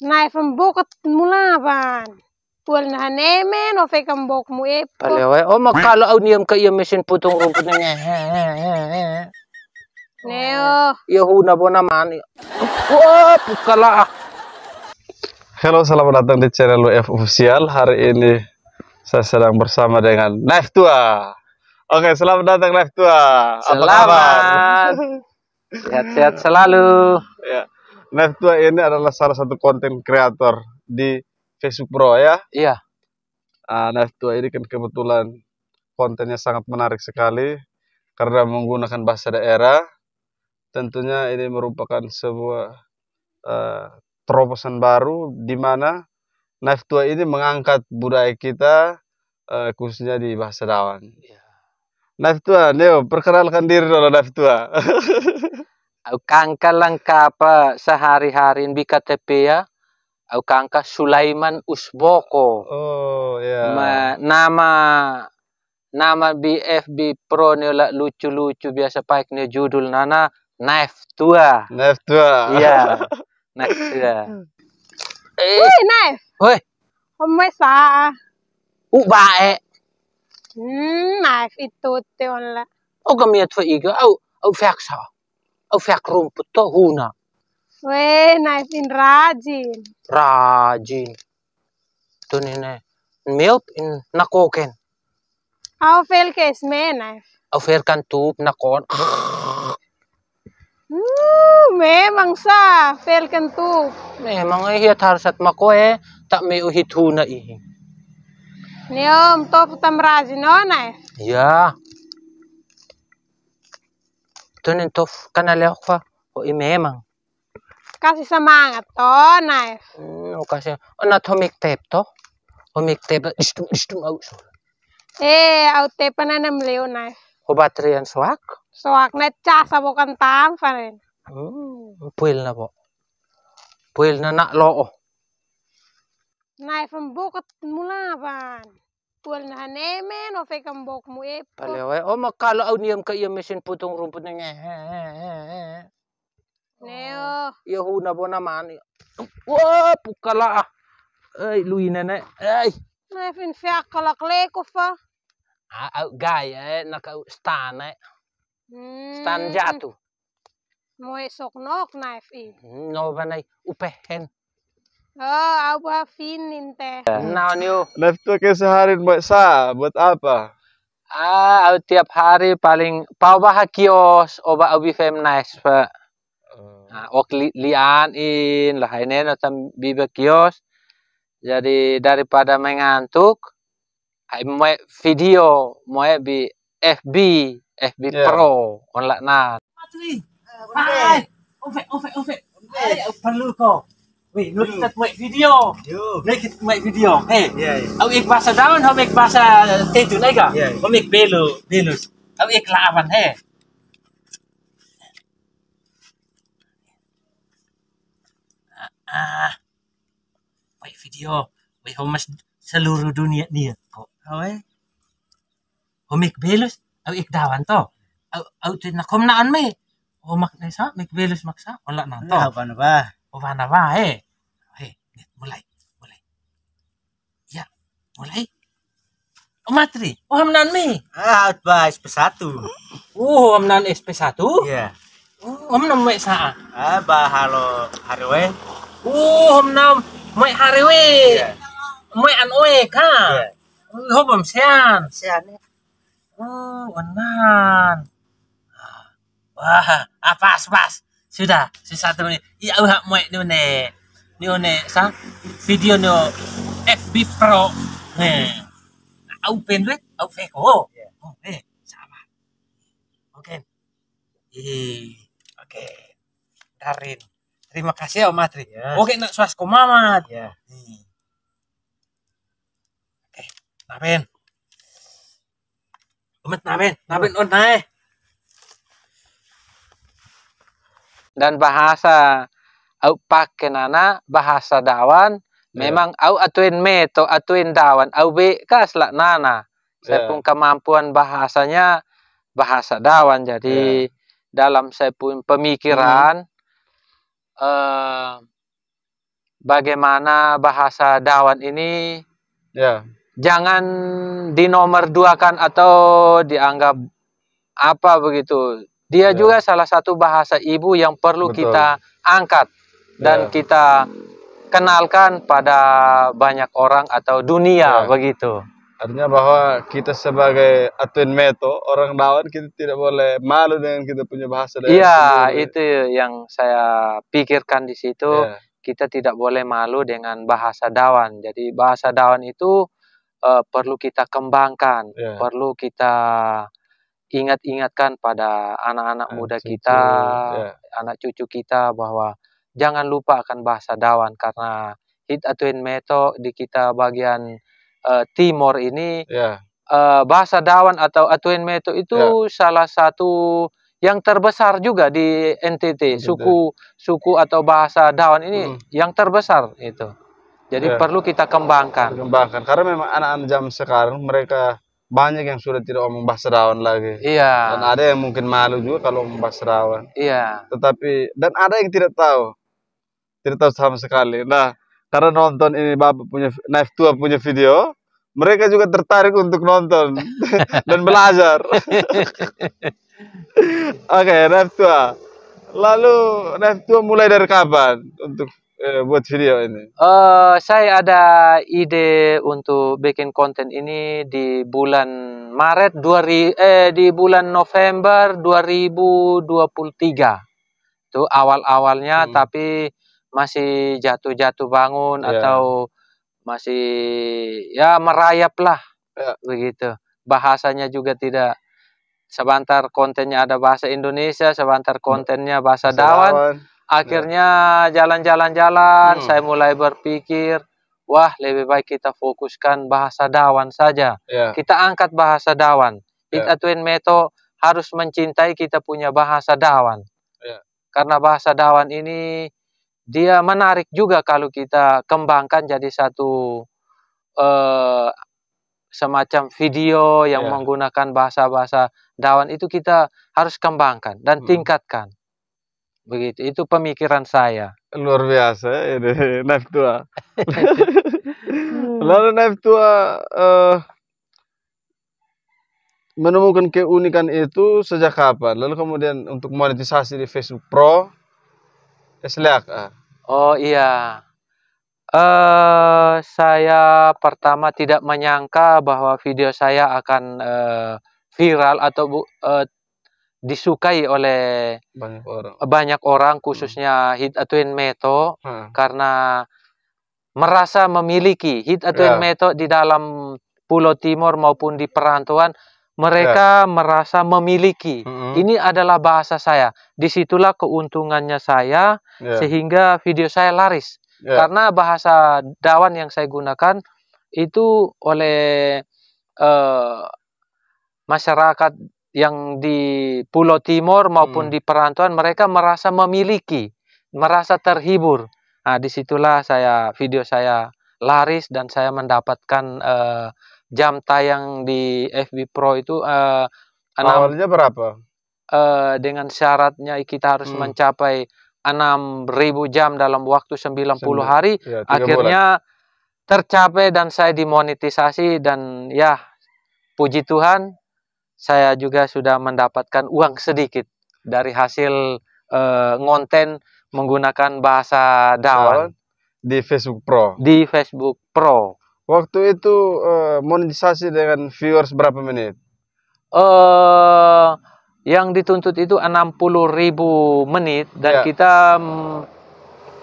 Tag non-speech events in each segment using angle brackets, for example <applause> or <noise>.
Nai fam bokot mulaban. ban. na hanemen o fake ang bok mo eh. Palewa, o makala au niyam ka iya mesin putong rupot na nga. Neo. na po naman. pukala Halo, selamat datang di channel UF Official. Hari ini saya sedang bersama dengan Naif Tua. Oke, selamat datang Naif Tua. Selamat. <laughs> Sehat-sehat selalu. Ya. Naf tua ini adalah salah satu konten kreator di Facebook Pro ya. Iya. Uh, ah, tua ini kan kebetulan kontennya sangat menarik sekali karena menggunakan bahasa daerah. Tentunya ini merupakan sebuah uh, terobosan baru di mana Naf tua ini mengangkat budaya kita uh, khususnya di bahasa Dawan. Iya. Naf tua, Neo, perkenalkan diri dulu Naf tua. <laughs> au kangka langkapa sehari-hari bika ya au kangka Sulaiman Usboko oh ya nama nama BFB Pro ni lucu-lucu biasa paik ni judul nana knife tua knife tua iya <laughs> knife tua eh Wih, knife woi homo sa ubae hmm knife itu te onla oh gamia tu iga au au faksa fiak rumput tuh huna. Weh, naifin rajin. Rajin. Tuh nene. Milp in nakoken. Au fel kes me naif. Au fel kan tup nakon. Hmm, memang sa fel kan tup. Memang eh hiat harsat mako eh tak me uhit huna ih. Niom tof tam rajin no naif. Ya. Yeah. tunin tof kana le kwa o imemang kasi semangat to knife no kasi anatomic tape to omic tape istum istum au so eh au tape na nam leo knife ho batrian swak swak na cha sabo kan tam faren mm puil na po ừ, puil na na lo knife ang bukot mula ban pul na aneme no fe kambok mo e pale we o makalo au niam ka ia mesin putung rumput na nge e, neo oh, ia hu na bona man wo pukala ai lui na na ai na fin fe akala kle ko fa a au gai e na ka stan e stan mm. jatu mo e sok nok na e fi mm, no banai upehen Oh, Nah, Lefto ke sehari buat sa, buat apa? Ah, tiap hari paling bah kios oba ubi fem nice pak. Nah, ok li, lian in lah ini nonton bibe kios. Jadi daripada mengantuk, mau video mau bi FB FB yeah. Pro online. Hai, ofe ofe ofe, perlu kok. Weh, nu kita buat video. Yo. make kita buat video. Hey. Yeah. Au ik bahasa daun, au ik bahasa tetu lai ka. Au ik ik lawan he. Ah. Buat ah. video. make au mas seluruh dunia ni ko. Au eh. Au ik belus, ik dawan to. aku aku tu nak komnaan me. Au mak nesa, maksa, olak nang Ovana va eh. Eh, mulai, mulai. Ya, mulai. Matri, ah, oh amnan me Ah, ba SP1. Oh, Hamnan SP1? Iya. Oh, Hamnan me saa. Ah, ba halo we Oh, Hamnan mek hariwe. Iya. me an oe ka. Iya. oh bom sean. Sean. Ya. Oh, amnan ah, Wah, apa ah, pas pas sudah si satu ini iya uha mau ni one ni one sa video ni FB Pro he au pen we au feko oh he oh, ya. eh, sama oke ih oke Karin terima kasih Om Matri ya. oke nak suas mamat ya yeah. oke naben Umat naben, naben on ya. naik. dan bahasa au pakai nana bahasa dawan yeah. memang au atuin me atuin dawan au be kaslak nana saya yeah. pun kemampuan bahasanya bahasa dawan jadi yeah. dalam saya pun pemikiran mm. uh, bagaimana bahasa dawan ini yeah. jangan dinomor duakan atau dianggap apa begitu dia ya. juga salah satu bahasa ibu yang perlu Betul. kita angkat dan ya. kita kenalkan pada banyak orang atau dunia ya. begitu. Artinya bahwa kita sebagai atun meto orang Dawan kita tidak boleh malu dengan kita punya bahasa daerah. Iya, itu yang saya pikirkan di situ. Ya. Kita tidak boleh malu dengan bahasa Dawan. Jadi bahasa Dawan itu uh, perlu kita kembangkan, yeah. perlu kita ingat-ingatkan pada anak-anak muda cucu, kita, yeah. anak cucu kita bahwa jangan lupa akan bahasa Dawan karena hit atau meto di kita bagian uh, eh, timur ini yeah. Ya. uh, bahasa Dawan atau atuin meto itu yeah. salah satu yang terbesar juga di NTT suku suku atau bahasa Dawan ini mm. yang terbesar itu. Jadi ya. perlu kita kembangkan. Kembangkan karena memang anak-anak jam sekarang mereka banyak yang sudah tidak omong bahasa Rawan lagi. Iya. Dan ada yang mungkin malu juga kalau omong bahasa Rawan. Iya. Tetapi dan ada yang tidak tahu, tidak tahu sama sekali. Nah, karena nonton ini bapak punya Naif Tua punya video, mereka juga tertarik untuk nonton <laughs> dan belajar. <laughs> Oke, okay, Naif Tua. Lalu Naif Tua mulai dari kapan untuk uh, buat video ini? Uh, saya ada ide untuk bikin konten ini di bulan Maret 2000 eh di bulan November 2023. Itu awal-awalnya hmm. tapi masih jatuh-jatuh bangun yeah. atau masih ya merayap lah yeah. begitu. Bahasanya juga tidak sebentar kontennya ada bahasa Indonesia, sebentar hmm. kontennya bahasa Dawan Akhirnya nah. jalan-jalan-jalan, hmm. saya mulai berpikir, wah lebih baik kita fokuskan bahasa dawan saja. Yeah. Kita angkat bahasa dawan. Yeah. Itatuin Meto harus mencintai kita punya bahasa dawan. Yeah. Karena bahasa dawan ini dia menarik juga kalau kita kembangkan jadi satu uh, semacam video yang yeah. menggunakan bahasa-bahasa dawan itu kita harus kembangkan dan hmm. tingkatkan. Begitu. Itu pemikiran saya. Luar biasa ini <laughs> Naif tua. <laughs> Lalu Naif tua uh, menemukan keunikan itu sejak kapan? Lalu kemudian untuk monetisasi di Facebook Pro eh, SLAK. Ah. Oh iya. Uh, saya pertama tidak menyangka bahwa video saya akan uh, viral atau uh, disukai oleh banyak orang, banyak orang hmm. khususnya hmm. atau in meto hmm. karena merasa memiliki hit atuin yeah. meto di dalam pulau timur maupun di perantauan mereka yeah. merasa memiliki. hmm Ini adalah bahasa saya. Disitulah keuntungannya saya yeah. sehingga video saya laris. Yeah. Karena bahasa Dawan yang saya gunakan itu oleh uh, masyarakat yang di Pulau Timur maupun hmm. di perantauan mereka merasa memiliki, merasa terhibur. Nah, disitulah saya video saya laris dan saya mendapatkan uh, jam tayang di FB Pro itu uh, awalnya berapa? Uh, dengan syaratnya kita harus hmm. mencapai 6.000 jam dalam waktu 90 hari, ya, akhirnya bulan. tercapai dan saya dimonetisasi dan ya puji Tuhan saya juga sudah mendapatkan uang sedikit dari hasil e, ngonten menggunakan bahasa Dawan di Facebook Pro. Di Facebook Pro. Waktu itu e, monetisasi dengan viewers berapa menit? Eh yang dituntut itu 60.000 menit dan yeah. kita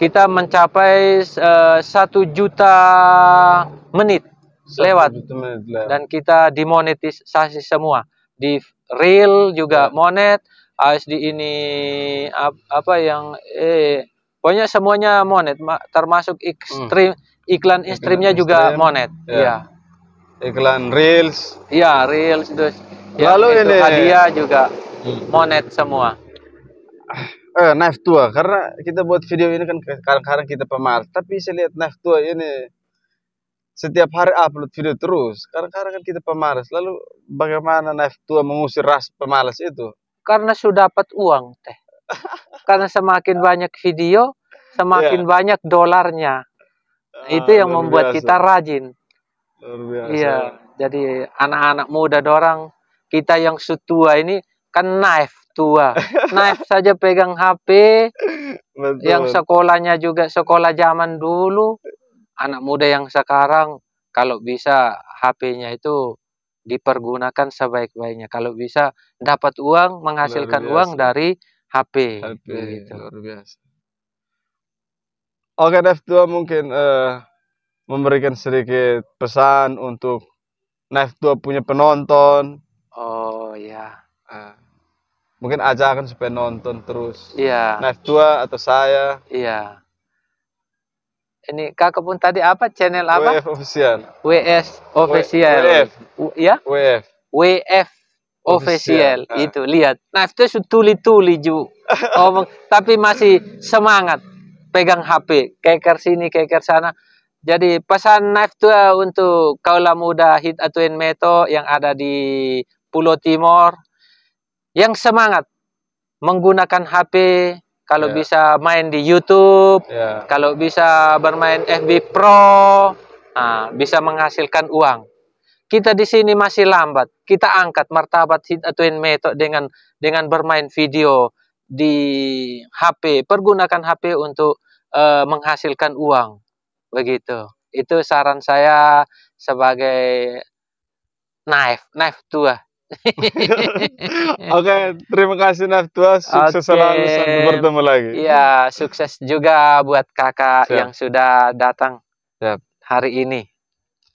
kita mencapai eh, satu e, juta menit lewat dan kita dimonetisasi semua di real juga oh. monet ASD ini ap, apa yang eh pokoknya semuanya monet termasuk ekstrim hmm. iklan ekstrimnya juga extreme. monet ya. ya iklan reels iya, ya reels itu ya, ini itu hadiah juga hmm. monet semua eh knife tua karena kita buat video ini kan kadang-kadang kita pemar tapi saya lihat knife tua ini setiap hari upload video terus. Karena kadang kan kita pemalas. Lalu bagaimana naif tua mengusir ras pemalas itu? Karena sudah dapat uang teh. <laughs> Karena semakin banyak video, semakin yeah. banyak dolarnya. Ah, itu yang membuat biasa. kita rajin. Iya. Jadi anak-anak muda dorang kita yang setua ini kan naif tua. <laughs> naif saja pegang HP. Betul. Yang sekolahnya juga sekolah zaman dulu anak muda yang sekarang kalau bisa HP-nya itu dipergunakan sebaik-baiknya. Kalau bisa dapat uang, menghasilkan uang dari HP. HP gitu. luar biasa. Oke, dev tua mungkin uh, memberikan sedikit pesan untuk dev tua punya penonton. Oh ya. Uh, mungkin ajakan supaya nonton terus. Iya. Yeah. dev tua atau saya. Iya ini kakak pun tadi apa channel apa? WF official. WS official. WF. Ya? WF. WF official ah. itu lihat. Nah itu tuli-tuli ju <laughs> omong tapi masih semangat pegang HP keker sini keker sana. Jadi pesan Knife tua eh, untuk kaulah muda hit atuin meto yang ada di Pulau Timor yang semangat menggunakan HP kalau yeah. bisa main di YouTube, yeah. kalau bisa bermain FB Pro, nah, bisa menghasilkan uang. Kita di sini masih lambat. Kita angkat martabat twin Metode dengan dengan bermain video di HP. Pergunakan HP untuk uh, menghasilkan uang. Begitu. Itu saran saya sebagai knife, knife tua. <laughs> Oke, okay, <laughs> terima kasih Naftua, sukses okay. selalu sampai bertemu lagi. Iya, sukses juga buat kakak Siap. yang sudah datang Siap. hari ini.